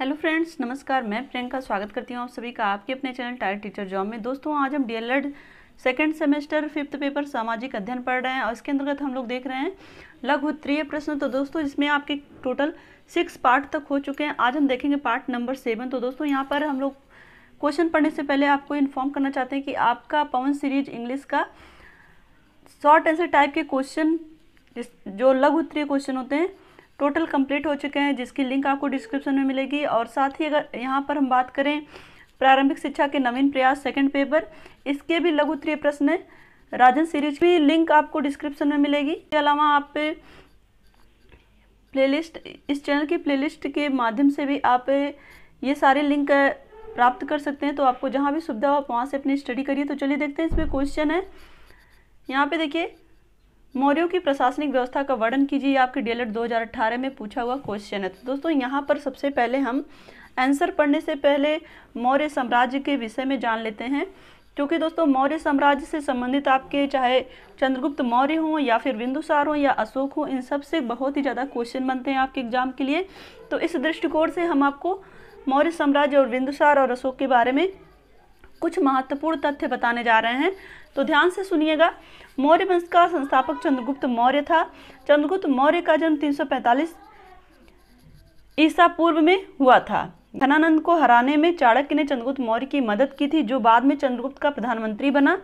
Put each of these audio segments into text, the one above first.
hello friends नमस्कार मैं प्रियंका स्वागत करती हूँ आप सभी का आपके अपने चैनल टायर टीचर जॉब में दोस्तों आज हम DElEd second semester fifth paper सामाजिक अध्ययन पढ़ रहे हैं और इसके अंतर्गत हम लोग देख रहे हैं लघु त्रिय प्रश्न तो दोस्तों इसमें आपके टोटल सिक्स पार्ट तक हो चुके हैं आज हम देखेंगे पार्ट नंबर सेवन तो दोस्तों यहाँ पर हम लोग क्वेश्चन पढ़ने से पहले आपको इन्फॉर्म करना चाहते हैं कि आपका पवन सीरीज इंग्लिश का शॉर्ट आंसर टाइप के क्वेश्चन जो लघु उत्तरीय क्वेश्चन होते हैं टोटल कंप्लीट हो चुके हैं जिसकी लिंक आपको डिस्क्रिप्शन में मिलेगी और साथ ही अगर यहाँ पर हम बात करें प्रारंभिक शिक्षा के नवीन प्रयास सेकंड पेपर इसके भी लघु उत्तरीय प्रश्न राजन सीरीज की लिंक आपको डिस्क्रिप्शन में मिलेगी इसके अलावा आप प्ले इस चैनल की प्ले के माध्यम से भी आप ये सारे लिंक प्राप्त कर सकते हैं तो आपको जहाँ भी सुविधा हो आप वहाँ से अपनी स्टडी करिए तो चलिए देखते हैं इसमें क्वेश्चन है यहाँ पे देखिए मौर्यों की प्रशासनिक व्यवस्था का वर्णन कीजिए आपके डीएलएड 2018 में पूछा हुआ क्वेश्चन है तो दोस्तों यहाँ पर सबसे पहले हम आंसर पढ़ने से पहले मौर्य साम्राज्य के विषय में जान लेते हैं क्योंकि दोस्तों मौर्य साम्राज्य से संबंधित आपके चाहे चंद्रगुप्त मौर्य हों या फिर बिंदुसार हों या अशोक हों इन सब से बहुत ही ज़्यादा क्वेश्चन बनते हैं आपके एग्जाम के लिए तो इस दृष्टिकोण से हम आपको मौर्य साम्राज्य और बिंदुसार और अशोक के बारे में कुछ महत्वपूर्ण तथ्य बताने जा रहे हैं तो ध्यान से सुनिएगा मौर्य वंश का संस्थापक चंद्रगुप्त मौर्य था चंद्रगुप्त मौर्य का जन्म 345 ईसा पूर्व में हुआ था घनानंद को हराने में चाणक्य ने चंद्रगुप्त मौर्य की मदद की थी जो बाद में चंद्रगुप्त का प्रधानमंत्री बना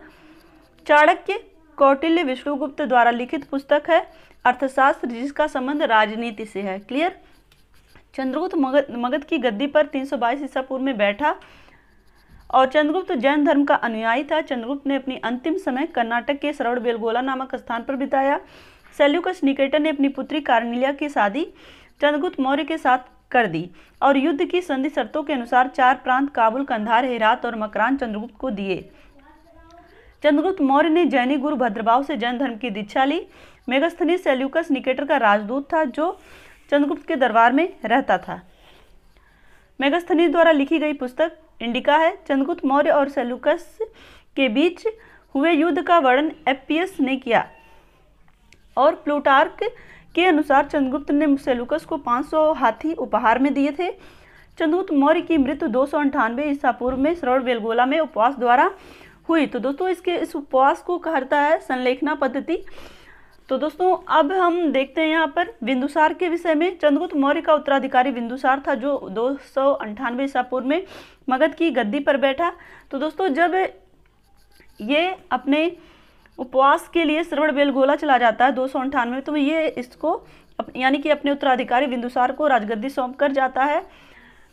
चाणक्य कौटिल्य विष्णुगुप्त द्वारा लिखित पुस्तक है अर्थशास्त्र जिसका संबंध राजनीति से है क्लियर चंद्रगुप्त मगध मगध की गद्दी पर 322 ईसा पूर्व में बैठा और चंद्रगुप्त जैन धर्म का अनुयायी था चंद्रगुप्त ने अपनी अंतिम समय कर्नाटक के श्रवण बेलगोला नामक स्थान पर बिताया सेल्यूकस निकेटर ने अपनी पुत्री कार्निलिया की शादी चंद्रगुप्त मौर्य के साथ कर दी और युद्ध की संधि शर्तों के अनुसार चार प्रांत काबुल कंधार हेरात और मकरान चंद्रगुप्त को दिए चंद्रगुप्त मौर्य ने जैनी गुरु भद्रभाव से जैन धर्म की दीक्षा ली मेगस्थनीस सेल्यूकस निकेटर का राजदूत था जो चंद्रगुप्त के दरबार में रहता था मेगस्थनीस द्वारा लिखी गई पुस्तक इंडिका है चंद्रगुप्त मौर्य और सेलुकस के बीच हुए युद्ध का वर्णन एपियस ने किया और प्लूटार्क के अनुसार चंद्रगुप्त ने सेलुकस को 500 हाथी उपहार में दिए थे चंद्रगुप्त मौर्य की मृत्यु दो सौ अंठानवे ईसा पूर्व में श्रवण बेलगोला में उपवास द्वारा हुई तो दोस्तों इसके इस उपवास को कहता है संलेखना पद्धति तो दोस्तों अब हम देखते हैं यहाँ पर बिंदुसार के विषय में चंद्रगुप्त मौर्य का उत्तराधिकारी बिंदुसार था जो दो सौ अंठानवे ईसापुर में मगध की गद्दी पर बैठा तो दोस्तों जब ये अपने उपवास के लिए श्रवण बेलगोला चला जाता है दो सौ अंठानवे तो ये इसको यानी कि अपने उत्तराधिकारी बिंदुसार को राजगद्दी सौंप कर जाता है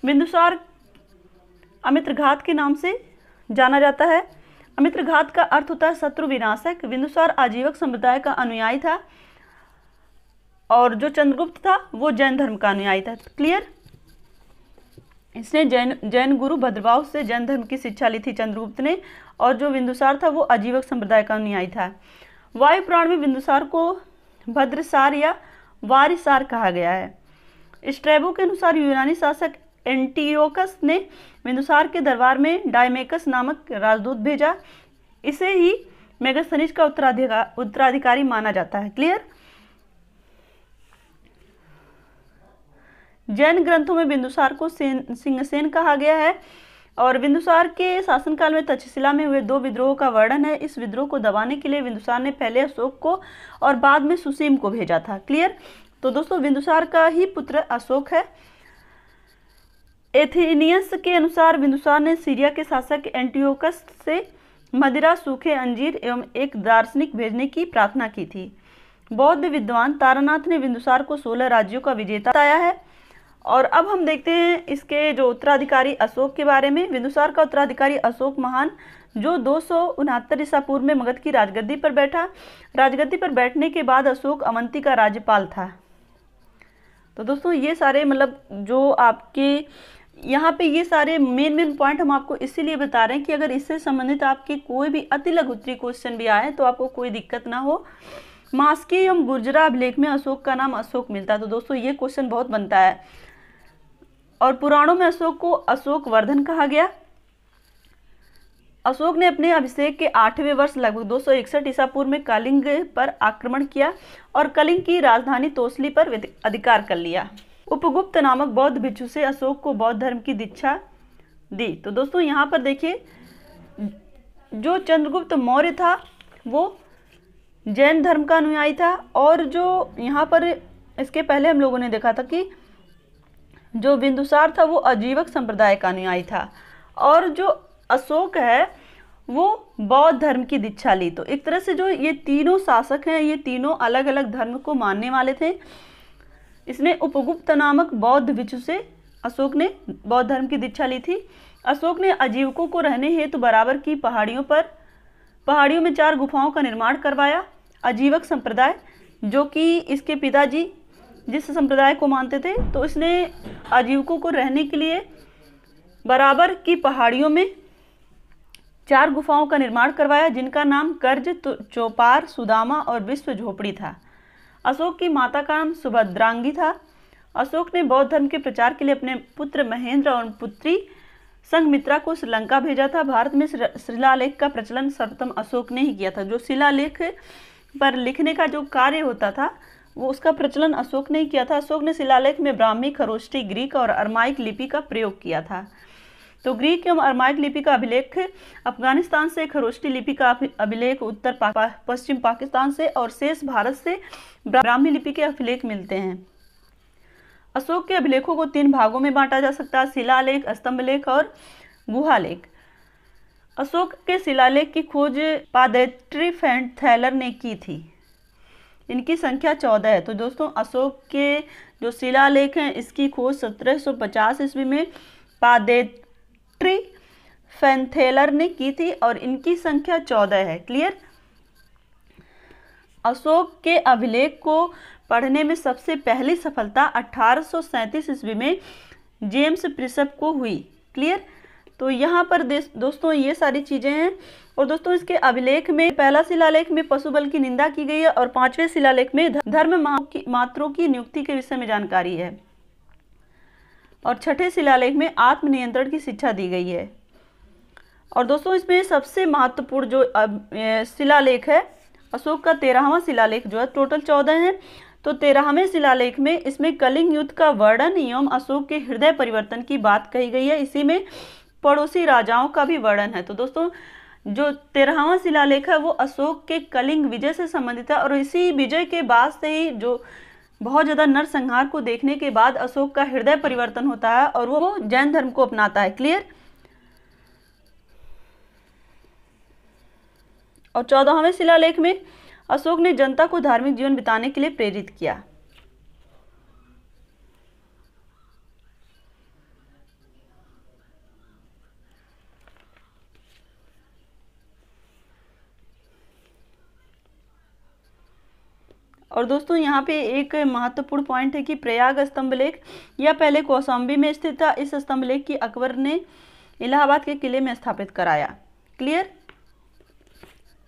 बिंदुसार अमित्रघात के नाम से जाना जाता है अमित्र घात का अर्थ होता है शत्रु विनाशक बिंदुसार आजीवक संप्रदाय का अनुयायी था और जो चंद्रगुप्त था वो जैन धर्म का अनुयायी था क्लियर इसने जैन जैन गुरु भद्रवाव से जैन धर्म की शिक्षा ली थी चंद्रगुप्त ने और जो बिंदुसार था वो आजीवक संप्रदाय का अनुयायी था वायु पुराण में बिंदुसार को भद्रसार या वारिसार कहा गया है स्ट्रेबो के अनुसार यूनानी शासक एंटीओकस ने बिंदुसार के दरबार में डायमेकस नामक राजदूत भेजा इसे ही मेगस्थनिज का उत्तराधिकार उत्तराधिकारी माना जाता है क्लियर जैन ग्रंथों में बिंदुसार को सिंहसेन कहा गया है और बिंदुसार के शासनकाल में तक्षशिला में हुए दो विद्रोह का वर्णन है इस विद्रोह को दबाने के लिए बिंदुसार ने पहले अशोक को और बाद में सुसीम को भेजा था क्लियर तो दोस्तों बिंदुसार का ही पुत्र अशोक है एथेनियस के अनुसार बिंदुसार ने सीरिया के शासक एंटियोकस से मदिरा सूखे अंजीर एवं एक दार्शनिक भेजने की प्रार्थना की थी बौद्ध विद्वान तारानाथ ने बिंदुसार को सोलह राज्यों का विजेता बताया है और अब हम देखते हैं इसके जो उत्तराधिकारी अशोक के बारे में बिंदुसार का उत्तराधिकारी अशोक महान जो दो सौ उनहत्तर ईसा पूर्व में मगध की राजगद्दी पर बैठा राजगद्दी पर बैठने के बाद अशोक अवंती का राज्यपाल था तो दोस्तों ये सारे मतलब जो आपके यहाँ पे ये सारे मेन मेन पॉइंट हम आपको इसीलिए बता रहे हैं कि अगर इससे संबंधित आपके कोई भी अति लघुत्री क्वेश्चन भी आए तो आपको कोई दिक्कत ना हो मास्की एवं गुर्जरा अभिलेख में अशोक का नाम अशोक मिलता है तो दोस्तों ये क्वेश्चन बहुत बनता है और पुराणों में अशोक को अशोक वर्धन कहा गया अशोक ने अपने अभिषेक के आठवें वर्ष लगभग दो सौ इकसठ ईसा पूर्व में कलिंग पर आक्रमण किया और कलिंग की राजधानी तोसली पर अधिकार कर लिया उपगुप्त नामक बौद्ध भिक्षु से अशोक को बौद्ध धर्म की दीक्षा दी तो दोस्तों यहाँ पर देखिए जो चंद्रगुप्त मौर्य था वो जैन धर्म का अनुयायी था और जो यहाँ पर इसके पहले हम लोगों ने देखा था कि जो बिंदुसार था वो अजीवक संप्रदाय का अनुयायी था और जो अशोक है वो बौद्ध धर्म की दीक्षा ली तो एक तरह से जो ये तीनों शासक हैं ये तीनों अलग अलग धर्म को मानने वाले थे इसने उपगुप्त नामक बौद्ध विचु से अशोक ने बौद्ध धर्म की दीक्षा ली थी अशोक ने आजीवकों को रहने हेतु बराबर की पहाड़ियों पर पहाड़ियों में चार गुफाओं का निर्माण करवाया आजीवक संप्रदाय जो कि इसके पिताजी जिस संप्रदाय को मानते थे तो इसने आजीवकों को रहने के लिए बराबर की पहाड़ियों में चार गुफाओं का निर्माण करवाया जिनका नाम कर्ज तो चौपार सुदामा और विश्व झोपड़ी था अशोक की माता का नाम सुभद्रांगी था अशोक ने बौद्ध धर्म के प्रचार के लिए अपने पुत्र महेंद्र और पुत्री संगमित्रा को श्रीलंका भेजा था भारत में शिलालेख का प्रचलन सर्वप्रथम अशोक ने ही किया था जो शिलालेख पर लिखने का जो कार्य होता था वो उसका प्रचलन अशोक ने ही किया था अशोक ने शिलालेख में ब्राह्मी खरोष्टी ग्रीक और अरमाइक लिपि का प्रयोग किया था तो ग्रीक एवं अरमाइक लिपि का अभिलेख अफगानिस्तान से खरोष्टी लिपि का अभिलेख उत्तर पश्चिम पाकिस्तान से और शेष भारत से ब्राह्मी लिपि के अभिलेख मिलते हैं अशोक के अभिलेखों को तीन भागों में बांटा जा सकता है शिलालेख लेख और गुहालेख अशोक के शिलालेख की खोज पादेट्री फैंड थैलर ने की थी इनकी संख्या चौदह है तो दोस्तों अशोक के जो शिलालेख हैं इसकी खोज 1750 ईस्वी में पादेट पुष्टि फेंथेलर ने की थी और इनकी संख्या चौदह है क्लियर अशोक के अभिलेख को पढ़ने में सबसे पहली सफलता अठारह ईस्वी में जेम्स प्रिसप को हुई क्लियर तो यहाँ पर दोस्तों ये सारी चीज़ें हैं और दोस्तों इसके अभिलेख में पहला शिलालेख में पशुबल की निंदा की गई है और पांचवें शिलालेख में धर्म मात्रों की नियुक्ति के विषय में जानकारी है और छठे शिलालेख में आत्मनियंत्रण की शिक्षा दी गई है और दोस्तों इसमें सबसे महत्वपूर्ण जो शिलालेख है अशोक का तेरहवा शिलालेख जो है टोटल चौदह है तो तेरहवें शिलालेख में इसमें कलिंग युद्ध का वर्णन एवं अशोक के हृदय परिवर्तन की बात कही गई है इसी में पड़ोसी राजाओं का भी वर्णन है तो दोस्तों जो तेरहवा शिलालेख है वो अशोक के कलिंग विजय से संबंधित है और इसी विजय के बाद से ही जो बहुत ज़्यादा नरसंहार को देखने के बाद अशोक का हृदय परिवर्तन होता है और वो जैन धर्म को अपनाता है क्लियर और चौदहवें शिलालेख में अशोक ने जनता को धार्मिक जीवन बिताने के लिए प्रेरित किया और दोस्तों यहाँ पे एक महत्वपूर्ण पॉइंट है कि प्रयाग स्तंभ लेख यह पहले कौशाम्बी में स्थित था इस स्तंभ लेख की अकबर ने इलाहाबाद के किले में स्थापित कराया क्लियर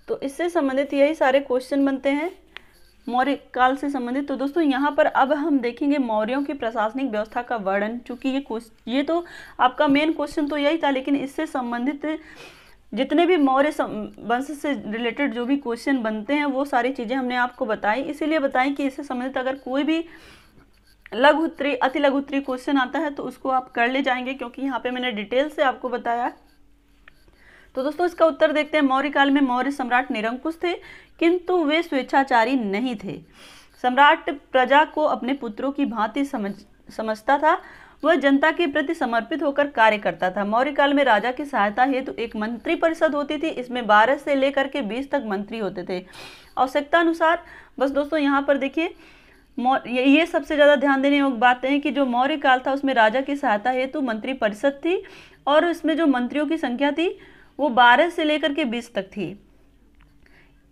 तो इससे संबंधित यही सारे क्वेश्चन बनते हैं मौर्य काल से संबंधित तो दोस्तों यहाँ पर अब हम देखेंगे मौर्यों की प्रशासनिक व्यवस्था का वर्णन चूंकि ये ये तो आपका मेन क्वेश्चन तो यही था लेकिन इससे संबंधित जितने भी मौर्य वंश से रिलेटेड जो भी क्वेश्चन बनते हैं वो सारी चीज़ें हमने आपको बताई इसीलिए बताएं कि इससे संबंधित अगर कोई भी लघु उत्तरी अति लघु उत्तरी क्वेश्चन आता है तो उसको आप कर ले जाएंगे क्योंकि यहाँ पे मैंने डिटेल से आपको बताया तो दोस्तों इसका उत्तर देखते हैं मौर्य काल में मौर्य सम्राट निरंकुश थे किंतु वे स्वेच्छाचारी नहीं थे सम्राट प्रजा को अपने पुत्रों की भांति समझ समझता था वह जनता के प्रति समर्पित होकर कार्य करता था मौर्य काल में राजा की सहायता हेतु तो एक मंत्री परिषद होती थी इसमें बारह से लेकर के बीस तक मंत्री होते थे आवश्यकता अनुसार बस दोस्तों यहाँ पर देखिए ये सबसे ज़्यादा ध्यान देने योग्य बातें हैं कि जो मौर्य काल था उसमें राजा की सहायता हेतु तो मंत्री परिषद थी और इसमें जो मंत्रियों की संख्या थी वो बारह से लेकर के बीस तक थी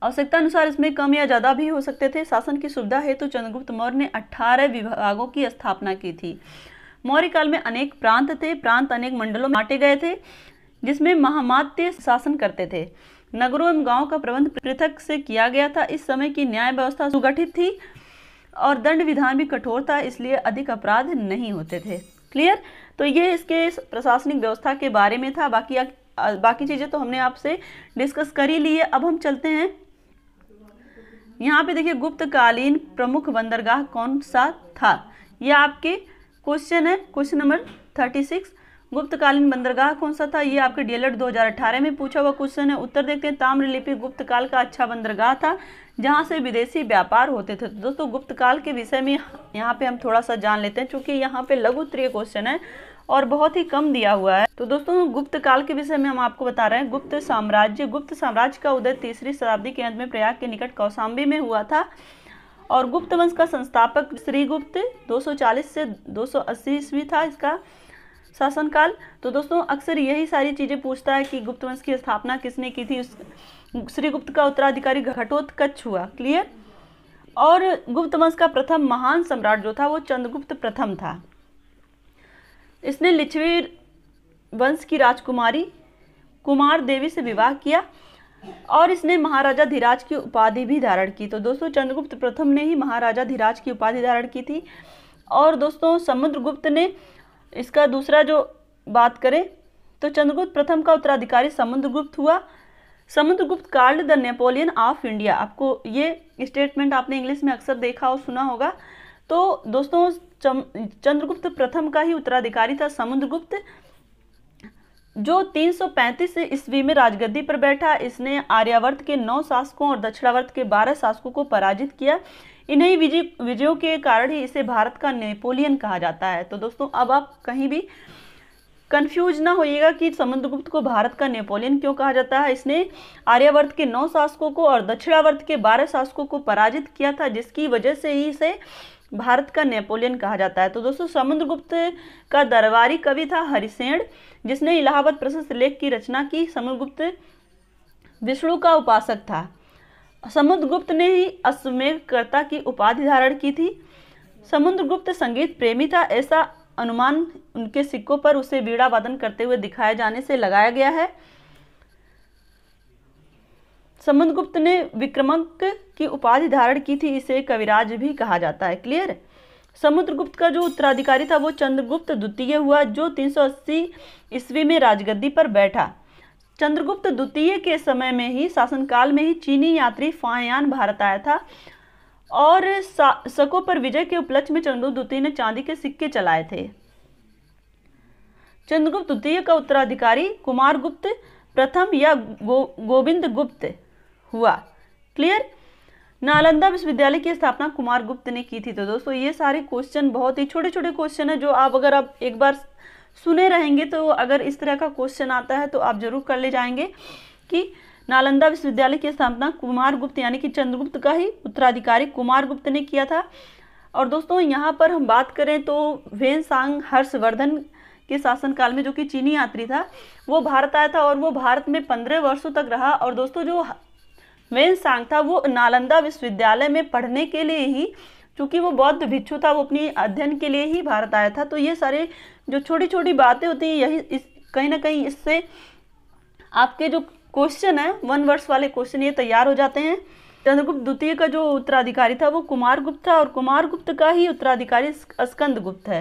आवश्यकता अनुसार इसमें कम या ज़्यादा भी हो सकते थे शासन की सुविधा हेतु तो चंद्रगुप्त मौर्य ने अठारह विभागों की स्थापना की थी मौर्य काल में अनेक प्रांत थे प्रांत अनेक मंडलों में बांटे गए थे जिसमें महामात्य शासन करते थे नगरों एवं गांव का प्रबंध पृथक से किया गया था इस समय की न्याय व्यवस्था सुगठित थी और दंड विधान भी कठोर था इसलिए अधिक अपराध नहीं होते थे क्लियर तो ये इसके प्रशासनिक व्यवस्था के बारे में था बाकी आ, बाकी चीज़ें तो हमने आपसे डिस्कस कर ही ली है अब हम चलते हैं यहाँ पे देखिए गुप्तकालीन प्रमुख बंदरगाह कौन सा था यह आपके क्वेश्चन है क्वेश्चन नंबर थर्टी सिक्स गुप्तकालीन बंदरगाह कौन सा था ये आपके डीएलएड 2018 में पूछा हुआ क्वेश्चन है उत्तर देखते हैं ताम्रलिपि गुप्त काल का अच्छा बंदरगाह था जहाँ से विदेशी व्यापार होते थे तो दोस्तों गुप्त काल के विषय में यहाँ पे हम थोड़ा सा जान लेते हैं चूंकि यहाँ पे लघु उत्तरीय क्वेश्चन है और बहुत ही कम दिया हुआ है तो दोस्तों गुप्त काल के विषय में हम आपको बता रहे हैं गुप्त साम्राज्य गुप्त साम्राज्य का उदय तीसरी शताब्दी के अंत में प्रयाग के निकट कौशाम्बी में हुआ था और गुप्त वंश का संस्थापक श्रीगुप्त 240 से 280 सौ ईस्वी था इसका शासनकाल तो दोस्तों अक्सर यही सारी चीज़ें पूछता है कि गुप्त वंश की स्थापना किसने की थी उस श्रीगुप्त का उत्तराधिकारी घटोत्कच हुआ क्लियर और गुप्त वंश का प्रथम महान सम्राट जो था वो चंद्रगुप्त प्रथम था इसने लिच्छवी वंश की राजकुमारी कुमार देवी से विवाह किया और इसने महाराजा धीराज की उपाधि भी धारण की तो दोस्तों चंद्रगुप्त प्रथम ने ही महाराजा धीराज की उपाधि धारण की थी और दोस्तों समुद्रगुप्त ने इसका दूसरा जो बात करें तो चंद्रगुप्त प्रथम का उत्तराधिकारी समुद्रगुप्त हुआ Samudragupta called the Napoleon of India आपको ये स्टेटमेंट आपने इंग्लिश में अक्सर देखा और सुना होगा तो दोस्तों चंद्रगुप्त प्रथम का ही उत्तराधिकारी था समुद्रगुप्त जो 335 ईस्वी में राजगद्दी पर बैठा इसने आर्यावर्त के नौ शासकों और दक्षिणावर्त के बारह शासकों को पराजित किया इन्हीं विजय विजयों के कारण ही इसे भारत का नेपोलियन कहा जाता है तो दोस्तों अब आप कहीं भी कंफ्यूज ना होइएगा कि समुद्रगुप्त को भारत का नेपोलियन क्यों कहा जाता है इसने आर्यावर्त के नौ शासकों को और दक्षिणावर्त के बारह शासकों को पराजित किया था जिसकी वजह से ही इसे भारत का नेपोलियन कहा जाता है तो दोस्तों समुद्रगुप्त का दरबारी कवि था हरिसेण जिसने इलाहाबाद प्रशस्त लेख की रचना की समुद्रगुप्त विष्णु का उपासक था समुद्रगुप्त ने ही अश्वमेघकर्ता की उपाधि धारण की थी समुद्रगुप्त संगीत प्रेमी था ऐसा अनुमान उनके सिक्कों पर उसे बीड़ा वादन करते हुए दिखाए जाने से लगाया गया है समुद्रगुप्त ने विक्रमक की उपाधि धारण की थी इसे कविराज भी कहा जाता है क्लियर समुद्रगुप्त का जो उत्तराधिकारी था वो चंद्रगुप्त द्वितीय हुआ जो 380 ईस्वी में राजगद्दी पर बैठा चंद्रगुप्त द्वितीय के समय में ही शासनकाल में ही चीनी यात्री फायान भारत आया था और शकों पर विजय के उपलक्ष्य में चंद्रगुप्त द्वितीय ने चांदी के सिक्के चलाए थे चंद्रगुप्त द्वितीय का उत्तराधिकारी कुमार गुप्त प्रथम या गो, गोविंद गुप्त हुआ क्लियर नालंदा विश्वविद्यालय की स्थापना कुमार गुप्त ने की थी तो दोस्तों ये सारे क्वेश्चन बहुत ही छोटे छोटे क्वेश्चन है जो आप अगर आप एक बार सुने रहेंगे तो अगर इस तरह का क्वेश्चन आता है तो आप जरूर कर ले जाएंगे कि नालंदा विश्वविद्यालय की स्थापना कुमार गुप्त यानी कि चंद्रगुप्त का ही उत्तराधिकारी कुमार गुप्त ने किया था और दोस्तों यहाँ पर हम बात करें तो वेन सांग हर्षवर्धन के शासनकाल में जो कि चीनी यात्री था वो भारत आया था और वो भारत में पंद्रह वर्षों तक रहा और दोस्तों जो वेन सांग था वो नालंदा विश्वविद्यालय में पढ़ने के लिए ही चूँकि वो बौद्ध भिक्षु था वो अपनी अध्ययन के लिए ही भारत आया था तो ये सारे जो छोटी छोटी बातें होती हैं यही इस कहीं ना कहीं इससे आपके जो क्वेश्चन है वन वर्ष वाले क्वेश्चन ये तैयार हो जाते हैं चंद्रगुप्त द्वितीय का जो उत्तराधिकारी था वो कुमार गुप्त था और कुमार गुप्त का ही उत्तराधिकारी स्कंद गुप्त है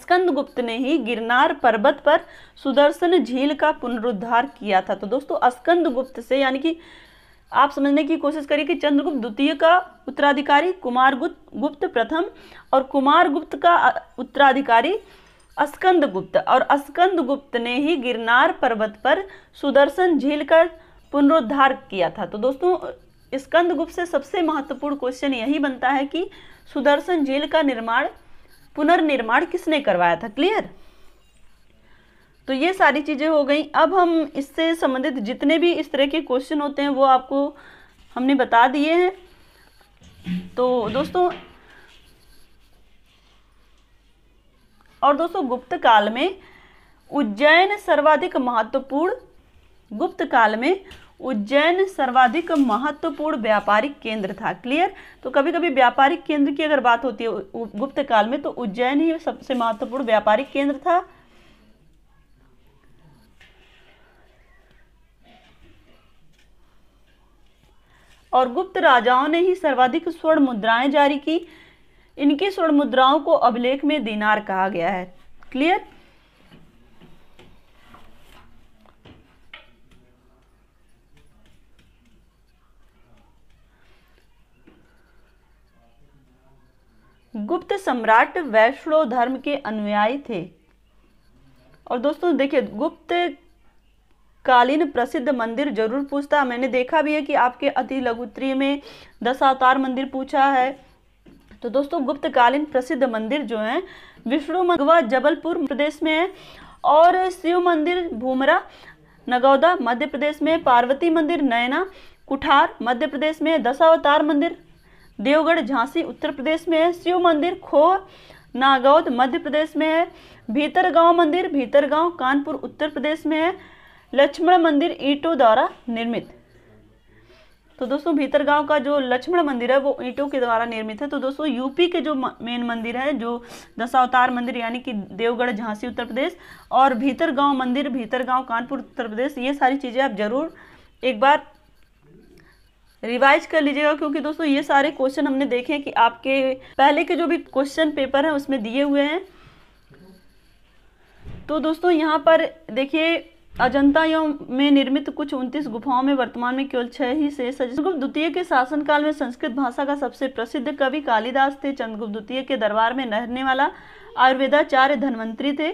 स्कंद गुप्त ने ही गिरनार पर्वत पर सुदर्शन झील का पुनरुद्धार किया था तो दोस्तों स्कंद गुप्त से यानी कि आप समझने की कोशिश करिए कि चंद्रगुप्त द्वितीय का उत्तराधिकारी कुमार गुप्त प्रथम और कुमार गुप्त का उत्तराधिकारी अस्कंद गुप्त और अस्कंद गुप्त ने ही गिरनार पर्वत पर सुदर्शन झील का पुनरुद्धार किया था तो दोस्तों स्कंद गुप्त से सबसे महत्वपूर्ण क्वेश्चन यही बनता है कि सुदर्शन झील का निर्माण पुनर्निर्माण किसने करवाया था क्लियर तो ये सारी चीज़ें हो गई अब हम इससे संबंधित जितने भी इस तरह के क्वेश्चन होते हैं वो आपको हमने बता दिए हैं तो दोस्तों और दोस्तों गुप्त काल में उज्जैन सर्वाधिक महत्वपूर्ण गुप्त काल में उज्जैन सर्वाधिक महत्वपूर्ण व्यापारिक केंद्र था क्लियर तो कभी कभी व्यापारिक केंद्र की अगर बात होती है गुप्त काल में तो उज्जैन ही सबसे महत्वपूर्ण व्यापारिक केंद्र था और गुप्त राजाओं ने ही सर्वाधिक स्वर्ण मुद्राएं जारी की इनकी स्वर्ण मुद्राओं को अभिलेख में दीनार कहा गया है क्लियर गुप्त सम्राट वैष्णव धर्म के अनुयायी थे और दोस्तों देखिए गुप्त कालीन प्रसिद्ध मंदिर जरूर पूछता मैंने देखा भी है कि आपके अति लघुत्री में दशावतार मंदिर पूछा है तो दोस्तों गुप्तकालीन प्रसिद्ध मंदिर जो हैं विष्णु मंगवा जबलपुर प्रदेश में है और शिव मंदिर भूमरा नगौदा मध्य प्रदेश में पार्वती मंदिर नैना कुठार मध्य प्रदेश में दशावतार मंदिर देवगढ़ झांसी उत्तर प्रदेश में है शिव मंदिर खो नागौद मध्य प्रदेश में है भीतरगांव मंदिर भीतरगांव कानपुर उत्तर प्रदेश में है लक्ष्मण मंदिर ईटों द्वारा निर्मित तो दोस्तों भीतरगांव का जो लक्ष्मण मंदिर है वो ईंटों के द्वारा निर्मित है तो दोस्तों यूपी के जो मेन मंदिर है जो दशावतार मंदिर यानी कि देवगढ़ झांसी उत्तर प्रदेश और भीतरगांव मंदिर भीतरगांव कानपुर उत्तर प्रदेश ये सारी चीज़ें आप ज़रूर एक बार रिवाइज कर लीजिएगा क्योंकि दोस्तों ये सारे क्वेश्चन हमने देखे कि आपके पहले के जो भी क्वेश्चन पेपर हैं उसमें दिए हुए हैं तो दोस्तों यहाँ पर देखिए अजंता में निर्मित कुछ उनतीस गुफाओं में वर्तमान में केवल छह ही शेष है चंद्रगुप्त द्वितीय के शासनकाल में संस्कृत भाषा का सबसे प्रसिद्ध कवि कालिदास थे चंद्रगुप्त द्वितीय के दरबार में नहरने वाला आयुर्वेदाचार्य धनवंतरी थे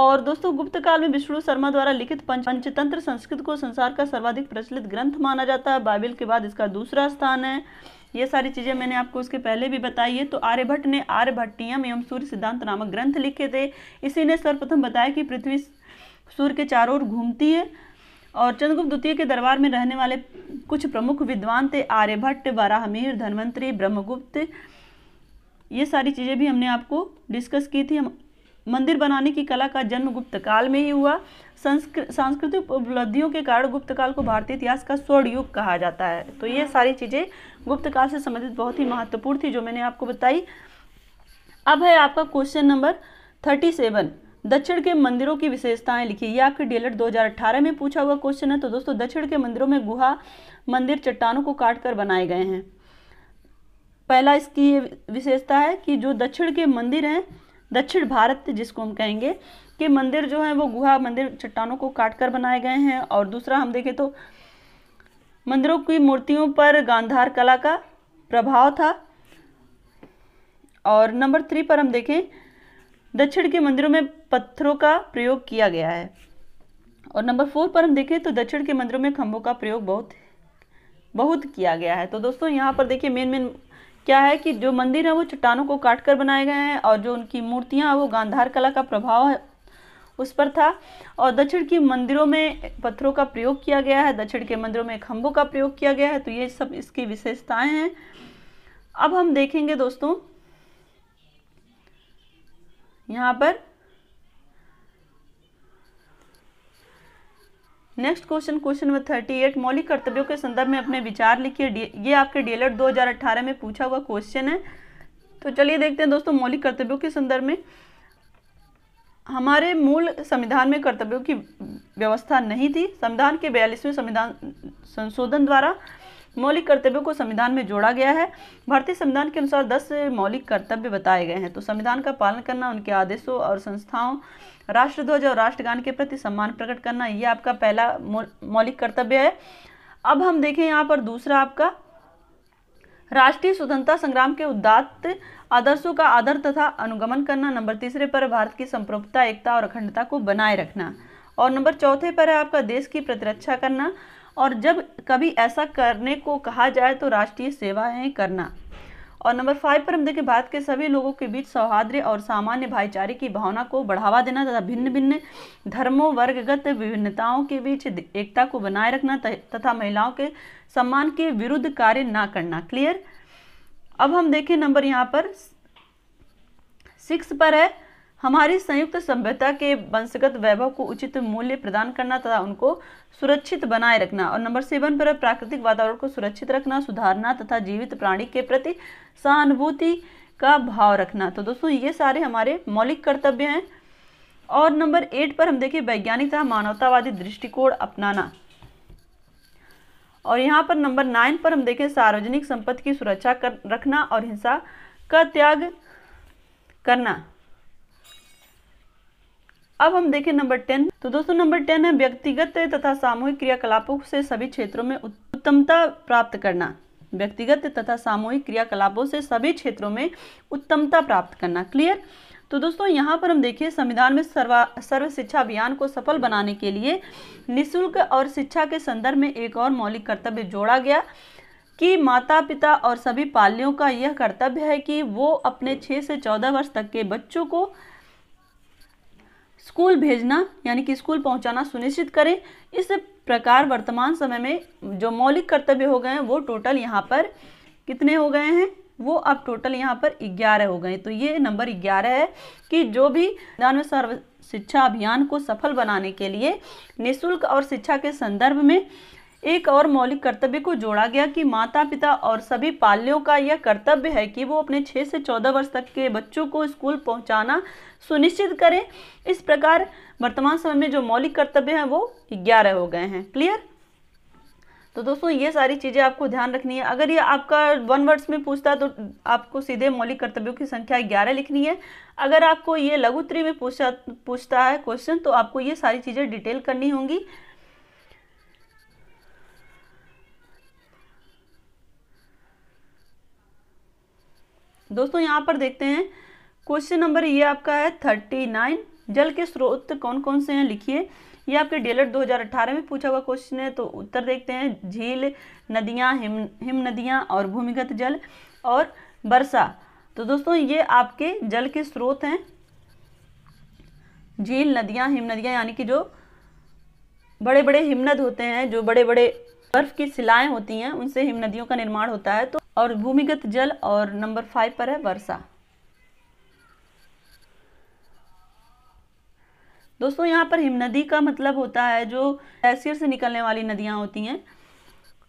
और दोस्तों गुप्त काल में विष्णु शर्मा द्वारा लिखित पंच पंचतंत्र संस्कृत को संसार का सर्वाधिक प्रचलित ग्रंथ माना जाता है बाइबिल के बाद इसका दूसरा स्थान है ये सारी चीज़ें मैंने आपको उसके पहले भी बताई है तो आर्यभट्ट ने आर्यभट्टियम एवं सूर्य सिद्धांत नामक ग्रंथ लिखे थे इसी ने सर्वप्रथम बताया कि पृथ्वी सूर्य के चारों ओर घूमती है और चंद्रगुप्त द्वितीय के दरबार में रहने वाले कुछ प्रमुख विद्वान थे आर्यभट्ट वराहमीर धनवंतरी ब्रह्मगुप्त ये सारी चीज़ें भी हमने आपको डिस्कस की थी मंदिर बनाने की कला का जन्म गुप्त काल में ही हुआ सांस्कृतिक उपलब्धियों के कारण गुप्त काल को भारतीय इतिहास का स्वर्ण युग कहा जाता है तो ये सारी चीज़ें गुप्त काल से संबंधित बहुत ही महत्वपूर्ण थी जो मैंने आपको बताई अब है आपका क्वेश्चन नंबर थर्टी सेवन दक्षिण के मंदिरों की विशेषताएं लिखी ये आपके डीएलएड 2018 में पूछा हुआ क्वेश्चन है तो दोस्तों दक्षिण के मंदिरों में गुहा मंदिर चट्टानों को काट कर बनाए गए हैं पहला इसकी ये विशेषता है कि जो दक्षिण के मंदिर हैं दक्षिण भारत जिसको हम कहेंगे कि मंदिर जो है वो गुहा मंदिर चट्टानों को काट कर बनाए गए हैं और दूसरा हम देखें तो मंदिरों की मूर्तियों पर गांधार कला का प्रभाव था और नंबर थ्री पर हम देखें दक्षिण के मंदिरों में पत्थरों का प्रयोग किया गया है और नंबर फोर पर हम देखें तो दक्षिण के मंदिरों में खम्भों का प्रयोग बहुत बहुत किया गया है तो दोस्तों यहाँ पर देखिए मेन मेन क्या है कि जो मंदिर है वो चट्टानों को काट कर बनाए गए हैं और जो उनकी मूर्तियाँ वो गांधार कला का प्रभाव है उस पर था और दक्षिण के मंदिरों में पत्थरों का प्रयोग किया गया है दक्षिण के मंदिरों में खम्भों का प्रयोग किया गया है तो ये सब इसकी विशेषताएँ हैं अब हम देखेंगे दोस्तों यहाँ पर next question question number thirty eight मौलिक कर्तव्यों के संदर्भ में अपने विचार लिखिए ये आपके डीएलएड 2018 में पूछा हुआ क्वेश्चन है तो चलिए देखते हैं दोस्तों मौलिक कर्तव्यों के संदर्भ में हमारे मूल संविधान में कर्तव्यों की व्यवस्था नहीं थी संविधान के बयालीसवें संविधान संशोधन द्वारा मौलिक कर्तव्यों को संविधान में जोड़ा गया है भारतीय संविधान के अनुसार दस मौलिक कर्तव्य बताए गए हैं तो संविधान का पालन करना उनके आदेशों और संस्थाओं राष्ट्रध्वज और राष्ट्रगान के प्रति सम्मान प्रकट करना ये आपका पहला मौलिक कर्तव्य है अब हम देखें यहाँ पर दूसरा आपका राष्ट्रीय स्वतंत्रता संग्राम के उदात्त आदर्शों का आदर तथा अनुगमन करना नंबर तीसरे पर भारत की संप्रभुता एकता और अखंडता को बनाए रखना और नंबर चौथे पर है आपका देश की प्रतिरक्षा करना और जब कभी ऐसा करने को कहा जाए तो राष्ट्रीय सेवाएं करना और नंबर फाइव पर हम देखें भारत के सभी लोगों के बीच सौहार्द और सामान्य भाईचारे की भावना को बढ़ावा देना तथा भिन्न भिन्न धर्मों वर्गगत विभिन्नताओं के बीच एकता को बनाए रखना तथा महिलाओं के सम्मान के विरुद्ध कार्य ना करना क्लियर अब हम देखें नंबर यहाँ पर सिक्स पर है हमारी संयुक्त सभ्यता के वंशगत वैभव को उचित मूल्य प्रदान करना तथा उनको सुरक्षित बनाए रखना और नंबर सेवन पर प्राकृतिक वातावरण को सुरक्षित रखना सुधारना तथा जीवित प्राणी के प्रति सहानुभूति का भाव रखना तो दोस्तों ये सारे हमारे मौलिक कर्तव्य हैं और नंबर एट पर हम देखें वैज्ञानिक तथा मानवतावादी दृष्टिकोण अपनाना और यहाँ पर नंबर नाइन पर हम देखें सार्वजनिक संपत्ति की सुरक्षा कर रखना और हिंसा का त्याग करना अब हम देखें नंबर टेन तो दोस्तों नंबर टेन है व्यक्तिगत तथा सामूहिक क्रियाकलापों से सभी क्षेत्रों में उत्तमता प्राप्त करना व्यक्तिगत तथा सामूहिक क्रियाकलापों से सभी क्षेत्रों में उत्तमता प्राप्त करना क्लियर तो दोस्तों यहाँ पर हम देखिए संविधान में सर्वा सर्व शिक्षा अभियान को सफल बनाने के लिए निशुल्क और शिक्षा के संदर्भ में एक और मौलिक कर्तव्य जोड़ा गया कि माता पिता और सभी पालियों का यह कर्तव्य है कि वो अपने 6 से 14 वर्ष तक के बच्चों को स्कूल भेजना यानी कि स्कूल पहुंचाना सुनिश्चित करें इस प्रकार वर्तमान समय में जो मौलिक कर्तव्य हो गए हैं वो टोटल यहाँ पर कितने हो गए हैं वो अब टोटल यहाँ पर ग्यारह हो गए तो ये नंबर ग्यारह है कि जो भी में सर्व शिक्षा अभियान को सफल बनाने के लिए निशुल्क और शिक्षा के संदर्भ में एक और मौलिक कर्तव्य को जोड़ा गया कि माता पिता और सभी पाल्यों का यह कर्तव्य है कि वो अपने 6 से 14 वर्ष तक के बच्चों को स्कूल पहुंचाना सुनिश्चित करें इस प्रकार वर्तमान समय में जो मौलिक कर्तव्य हैं वो ग्यारह हो गए हैं क्लियर तो दोस्तों ये सारी चीज़ें आपको ध्यान रखनी है अगर ये आपका वन वर्ड्स में पूछता है तो आपको सीधे मौलिक कर्तव्यों की संख्या ग्यारह लिखनी है अगर आपको ये लघुत्री में पूछा पूछता है क्वेश्चन तो आपको ये सारी चीज़ें डिटेल करनी होंगी दोस्तों यहाँ पर देखते हैं क्वेश्चन नंबर ये आपका है थर्टी नाइन जल के स्रोत कौन कौन से हैं लिखिए ये आपके डेलर 2018 में पूछा हुआ क्वेश्चन है तो उत्तर देखते हैं झील नदियाँ हिम हिम नदियाँ और भूमिगत जल और वर्षा तो दोस्तों ये आपके जल के स्रोत हैं झील नदियाँ हिम नदियाँ यानी कि जो बड़े बड़े हिमनद होते हैं जो बड़े बड़े बर्फ की शिलाएं होती हैं उनसे हिम नदियों का निर्माण होता है तो और भूमिगत जल और नंबर फाइव पर है वर्षा दोस्तों यहाँ पर हिमनदी का मतलब होता है जो एसियर से निकलने वाली नदियाँ होती हैं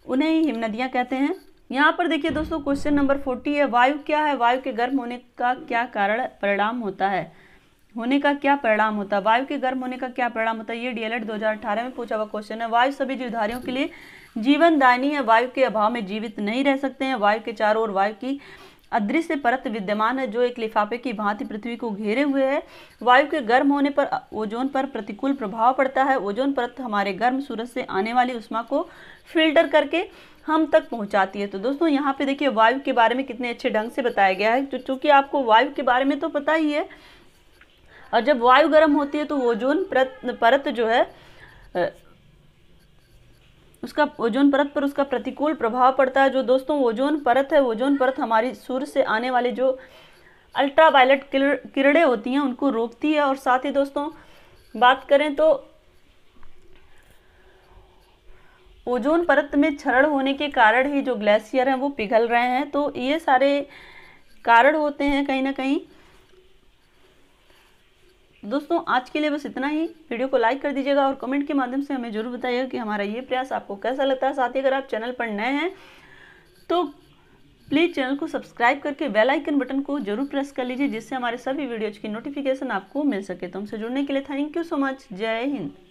उन्हें ही हिमनदियाँ कहते हैं यहाँ पर देखिए दोस्तों क्वेश्चन नंबर फोर्टी है वायु क्या है वायु के गर्म होने का क्या कारण परिणाम होता है होने का क्या परिणाम होता है वायु के गर्म होने का क्या परिणाम होता है ये डीएलएड 2018 e में पूछा हुआ क्वेश्चन है वायु सभी जीवधारियों के लिए जीवनदायनी है वायु के अभाव में जीवित नहीं रह सकते हैं वायु के चारों ओर वायु की अदृश्य परत विद्यमान है जो एक लिफाफे की भांति पृथ्वी को घेरे हुए है वायु के गर्म होने पर ओजोन पर प्रतिकूल प्रभाव पड़ता है ओजोन परत हमारे गर्म सूरज से आने वाली उष्मा को फिल्टर करके हम तक पहुंचाती है तो दोस्तों यहाँ पे देखिए वायु के बारे में कितने अच्छे ढंग से बताया गया है तो चूंकि आपको वायु के बारे में तो पता ही है और जब वायु गर्म होती है तो ओजोन परत जो है उसका ओजोन परत पर उसका प्रतिकूल प्रभाव पड़ता है जो दोस्तों ओजोन परत है ओजोन परत हमारी सूर्य से आने वाले जो अल्ट्रावायलेट किरणें होती हैं उनको रोकती है और साथ ही दोस्तों बात करें तो ओजोन परत में क्षरण होने के कारण ही जो ग्लेशियर हैं वो पिघल रहे हैं तो ये सारे कारण होते हैं कहीं ना कहीं दोस्तों आज के लिए बस इतना ही वीडियो को लाइक कर दीजिएगा और कमेंट के माध्यम से हमें जरूर बताइएगा कि हमारा ये प्रयास आपको कैसा लगता है साथ ही अगर आप चैनल पर नए हैं तो प्लीज़ चैनल को सब्सक्राइब करके बेल आइकन बटन को जरूर प्रेस कर लीजिए जिससे हमारे सभी वीडियोज की नोटिफिकेशन आपको मिल सके तो हमसे जुड़ने के लिए थैंक यू सो मच जय हिंद